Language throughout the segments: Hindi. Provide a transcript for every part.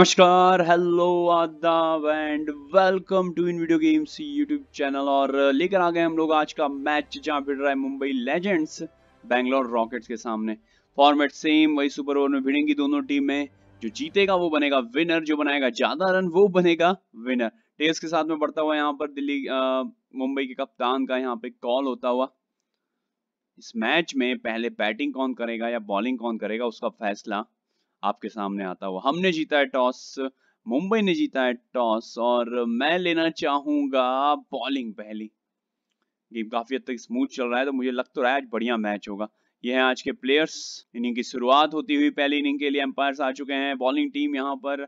नमस्कार हेलो आदाब and welcome to in video games YouTube channel और लेकर आ गए हम लोग आज का मैच जहां भिड़ रहा है मुंबई लेजेंड्स बैंगलोर रॉकेट्स के सामने फॉर्मेट सेम वही सुपर ओवर में भिड़ेंगी दोनों टीमें जो जीतेगा वो बनेगा विनर जो बनाएगा ज्यादा रन वो बनेगा विनर टेस्ट के साथ में बढ़ता हुआ यहाँ पर दिल्ली मुंबई के कप्तान का यहाँ पे कॉल होता हुआ इस मैच में पहले बैटिंग कौन करेगा या बॉलिंग कौन करेगा उसका फैसला आपके सामने आता हुआ हमने जीता है टॉस मुंबई ने जीता है टॉस और मैं लेना चाहूंगा बॉलिंग पहली गेम काफी हद तक स्मूथ चल रहा है तो मुझे लग तो रहा है आज बढ़िया मैच होगा ये है आज के प्लेयर्स इनिंग की शुरुआत होती हुई पहली इनिंग के लिए एम्पायर आ चुके हैं बॉलिंग टीम यहाँ पर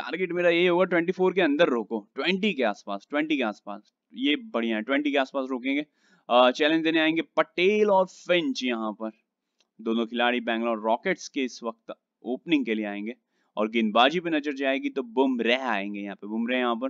टारगेट मेरा ये होगा 24 के अंदर रोको 20 के आसपास 20 के आसपास ये बढ़िया है 20 के आसपास रोकेंगे चैलेंज देने आएंगे पटेल और फिंच यहाँ पर दोनों खिलाड़ी बैंगलोर रॉकेट्स के इस वक्त ओपनिंग के लिए आएंगे और गेंदबाजी पे नजर जाएगी तो बुमरेह आएंगे यहाँ पे बुमरेह यहाँ पर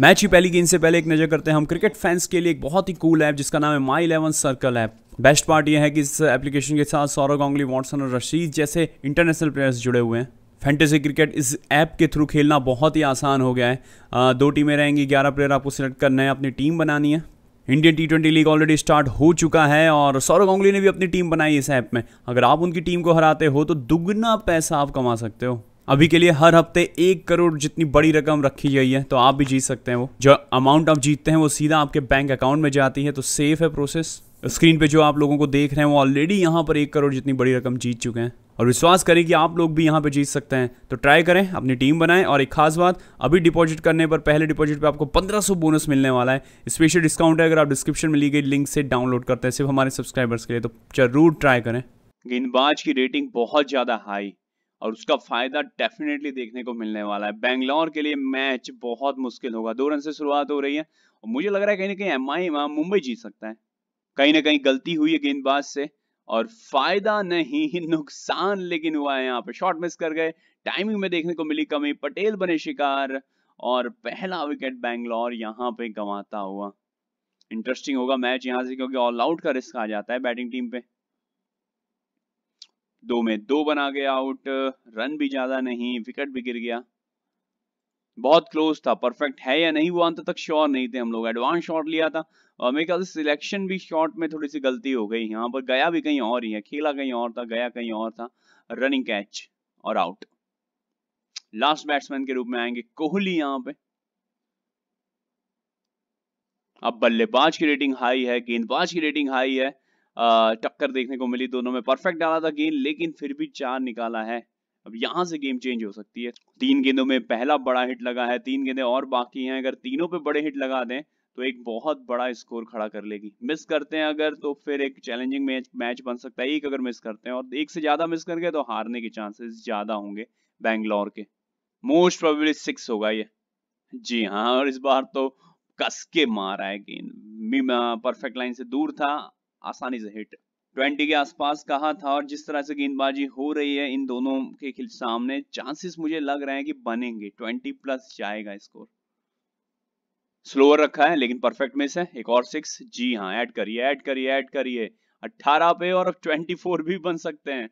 मैच ही पहली गेंद से पहले एक नजर करते हैं हम क्रिकेट फैंस के लिए एक बहुत ही कूल ऐप जिसका नाम है My Eleven Circle app best part यह है कि इस एप्लीकेशन के साथ सौरव गांगली वॉटसन और रशीद जैसे इंटरनेशनल प्लेयर्स जुड़े हुए हैं फैंटेसी क्रिकेट इस ऐप के थ्रू खेलना बहुत ही आसान हो गया है दो टीमें रहेंगी ग्यारह प्लेयर आपको सिलेक्ट करना है अपनी टीम बनानी है Indian T twenty league already start हो चुका है और सौरव गांगुली ने भी अपनी टीम बनाई इस ऐप में अगर आप उनकी टीम को हराते हो तो दुगना पैसा आप कमा सकते हो अभी के लिए हर हफ्ते एक करोड़ जितनी बड़ी रकम रखी गई है तो आप भी जीत सकते हैं वो जो अमाउंट आप जीतते हैं वो सीधा आपके बैंक अकाउंट में जाती है तो सेफ है प्रोसेस स्क्रीन पे जो आप लोगों को देख रहे हैं वो ऑलरेडी यहाँ पर एक करोड़ जितनी बड़ी रकम जीत चुके हैं और विश्वास करें कि आप लोग भी यहाँ पे जीत सकते हैं तो ट्राई करें अपनी टीम बनाएं और एक खास बात अभी डिपॉजिट करने पर पहले डिपॉजिट पे आपको 1500 बोनस मिलने वाला है स्पेशल डिस्काउंट है अगर आप डिस्क्रिप्शन में ली गई लिंक से डाउनलोड करते हैं सिर्फ हमारे सब्सक्राइबर्स के लिए तो जरूर ट्राई करें गेंदबाज की रेटिंग बहुत ज़्यादा हाई और उसका फायदा डेफिनेटली देखने को मिलने वाला है बैंगलोर के लिए मैच बहुत मुश्किल होगा दो रन से शुरुआत हो रही है और मुझे लग रहा है कहीं ना कहीं एम आई मुंबई जीत सकता है कहीं ना कहीं गलती हुई है गेंदबाज से और फायदा नहीं नुकसान लेकिन हुआ है यहाँ पर शॉर्ट मिस कर गए टाइमिंग में देखने को मिली कमी पटेल बने शिकार और पहला विकेट बैंगलोर यहाँ पे गंवाता हुआ इंटरेस्टिंग होगा मैच यहां से क्योंकि ऑल आउट का रिस्क आ जाता है बैटिंग टीम पे दो में दो बना गया आउट रन भी ज्यादा नहीं विकेट भी गिर गया बहुत क्लोज था परफेक्ट है या नहीं वो अंत तक श्योर नहीं थे हम लोग एडवांस शॉट लिया था और मेरे ख्याल से सिलेक्शन भी शॉट में थोड़ी सी गलती हो गई यहाँ पर गया भी कहीं और ही है खेला कहीं और था गया कहीं और था रनिंग कैच और आउट लास्ट बैट्समैन के रूप में आएंगे कोहली यहाँ पे अब बल्लेबाज की रेटिंग हाई है गेंदबाज की रेटिंग हाई है टक्कर देखने को मिली दोनों में परफेक्ट डाला था गेंद लेकिन फिर भी चार निकाला है अब यहां से गेम चेंज हो सकती है तीन गेंदों में पहला बड़ा हिट लगा है तीन गेंदे और बाकी हैं अगर तीनों पे बड़े हिट लगा दें तो एक बहुत बड़ा स्कोर खड़ा कर लेगी मिस करते हैं अगर तो फिर एक चैलेंजिंग मैच मैच बन सकता है एक अगर मिस करते हैं और एक से ज्यादा मिस कर गए तो हारने के चांसेस ज्यादा होंगे बैंगलोर के मोस्ट प्रोबेबली सिक्स होगा ये जी हाँ और इस बार तो कसके मारा है गेंद परफेक्ट लाइन से दूर था आसानी से हिट ट्वेंटी के आसपास कहा था और जिस तरह से गेंदबाजी हो रही है इन दोनों के सामने चांसेस मुझे लग रहे हैं कि बनेंगे ट्वेंटी प्लस जाएगा स्कोर स्लोअर रखा है लेकिन परफेक्ट मिस है एक और सिक्स जी हाँ ऐड करिए ऐड करिए ऐड करिए अट्ठारह पे और फोर भी बन सकते हैं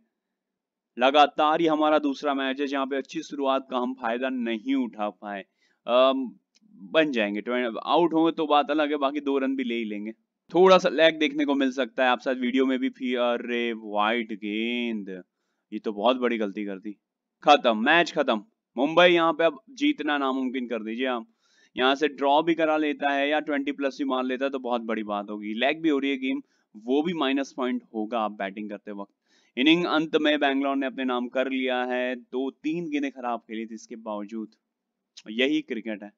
लगातार ही हमारा दूसरा मैच है जहाँ पे अच्छी शुरुआत का हम फायदा नहीं उठा पाए बन जाएंगे आउट होंगे तो बात अलग है बाकी दो रन भी ले ही लेंगे थोड़ा सा लैग देखने को मिल सकता है आप साथ वीडियो में भी फी अरे वाइट गेंद ये तो बहुत बड़ी गलती कर दी खत्म मैच खत्म मुंबई यहाँ पे अब जीतना नामुमकिन कर दीजिए आप यहाँ से ड्रॉ भी करा लेता है या ट्वेंटी प्लस भी मार लेता है तो बहुत बड़ी बात होगी लैग भी हो रही है गेम वो भी माइनस पॉइंट होगा आप बैटिंग करते वक्त इनिंग अंत में बैंगलोर ने अपने नाम कर लिया है दो तीन गेंदे खराब खेली थी इसके बावजूद यही क्रिकेट है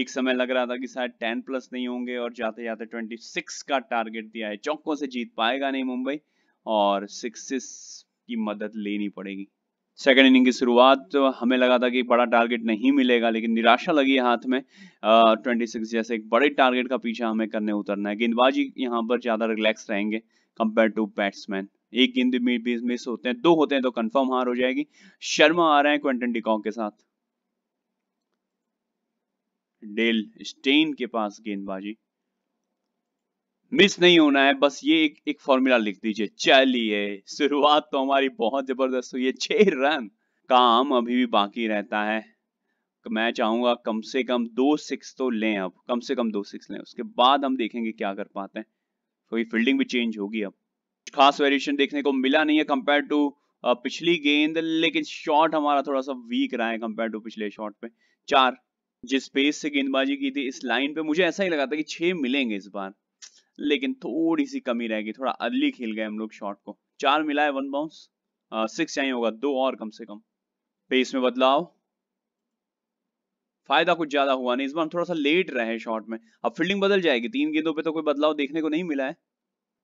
एक समय लग रहा था कि शायद टेन प्लस नहीं होंगे और जाते जाते ट्वेंटी सिक्स का टारगेट दिया है चौकों से जीत पाएगा नहीं मुंबई और सिक्सिस की मदद लेनी पड़ेगी सेकेंड इनिंग की शुरुआत तो हमें लगा था कि बड़ा टारगेट नहीं मिलेगा लेकिन निराशा लगी हाथ में ट्वेंटी सिक्स जैसे एक बड़े टारगेट का पीछा हमें करने उतरना है गेंदबाजी यहाँ पर ज़्यादा रिलैक्स रहेंगे कंपेयर टू बैट्समैन एक गेंद मिस होते हैं दो होते हैं तो कंफर्म हार हो जाएगी शर्मा आ रहे हैं क्वेंटन डिकॉक के साथ डेल स्टेन के पास गेंदबाजी मिस नहीं होना है बस ये एक, एक फॉर्मूला लिख दीजिए चलिए शुरुआत तो हमारी बहुत जबरदस्त हुई है छह रन काम अभी भी बाकी रहता है मैं चाहूंगा कम से कम दो सिक्स तो लें अब कम से कम दो सिक्स लें उसके बाद हम देखेंगे क्या कर पाते हैं कोई फील्डिंग भी चेंज होगी अब खास वेरिएशन देखने को मिला नहीं है कंपेयर टू पिछली गेंद लेकिन शॉट हमारा थोड़ा सा वीक रहा है कंपेयर टू पिछले शॉट पे चार जिस पेस से गेंदबाजी की थी इस लाइन पे मुझे ऐसा ही लगा था कि छह मिलेंगे इस बार लेकिन थोड़ी सी कमी रह गई थोड़ा अर्ली खेल गए हम लोग शॉट को चार मिला है वन बाउंस सिक्स चाहिए होगा दो और कम से कम पेस में बदलाव फायदा कुछ ज्यादा हुआ नहीं इस बार थोड़ा सा लेट रहे शॉट में अब फील्डिंग बदल जाएगी तीन गेंदों पे तो कोई बदलाव देखने को नहीं मिला है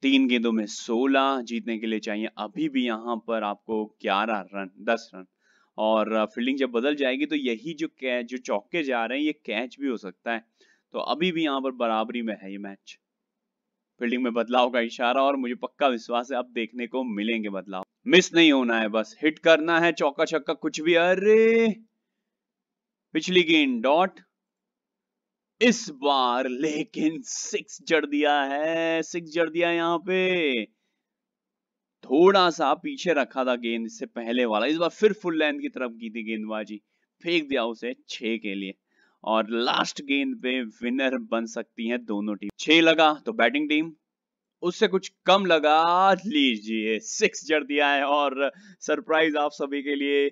तीन गेंदों में सोलह जीतने के लिए चाहिए अभी भी यहाँ पर आपको ग्यारह रन दस रन और फील्डिंग जब बदल जाएगी तो यही जो कैच जो चौके जा रहे हैं ये कैच भी हो सकता है तो अभी भी यहाँ पर बराबरी में है ये मैच फील्डिंग में बदलाव का इशारा और मुझे पक्का विश्वास है अब देखने को मिलेंगे बदलाव मिस नहीं होना है बस हिट करना है चौका छक्का कुछ भी अरे पिछली गेंद डॉट इस बार लेकिन सिक्स जड़ दिया है सिक्स जड़ दिया यहाँ पे थोड़ा सा पीछे रखा था गेंद इससे पहले वाला इस बार फिर फुल लेंथ की तरफ की थी गेंदबाजी फेंक दिया उसे छह के लिए और लास्ट गेंद पे विनर बन सकती है दोनों टीम छह लगा तो बैटिंग टीम उससे कुछ कम लगा लीजिए सिक्स जड़ दिया है और सरप्राइज आप सभी के लिए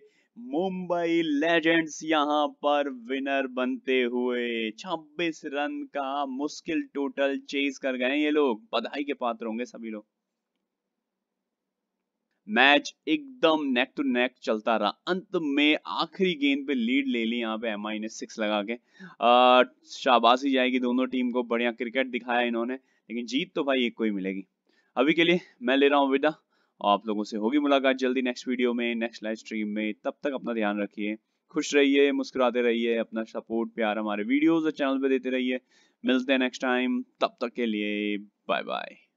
मुंबई लेजेंड्स यहां पर विनर बनते हुए 26 रन का मुश्किल टोटल चेस कर गए ये लोग बधाई के पात्र होंगे सभी लोग मैच एकदम नेक टू नेक चलता रहा अंत में आखिरी गेंद पे लीड ले ली यहाँ पे एम ने सिक्स लगा के शाबाशी जाएगी दोनों टीम को बढ़िया क्रिकेट दिखाया इन्होंने लेकिन जीत तो भाई एक को ही मिलेगी अभी के लिए मैं ले रहा हूँ विदा आप लोगों से होगी मुलाकात जल्दी नेक्स्ट वीडियो में नेक्स्ट लाइव स्ट्रीम में तब तक अपना ध्यान रखिए खुश रहिए मुस्कुराते रहिए अपना सपोर्ट प्यार हमारे वीडियोस और चैनल पे देते रहिए मिलते हैं नेक्स्ट टाइम तब तक के लिए बाय बाय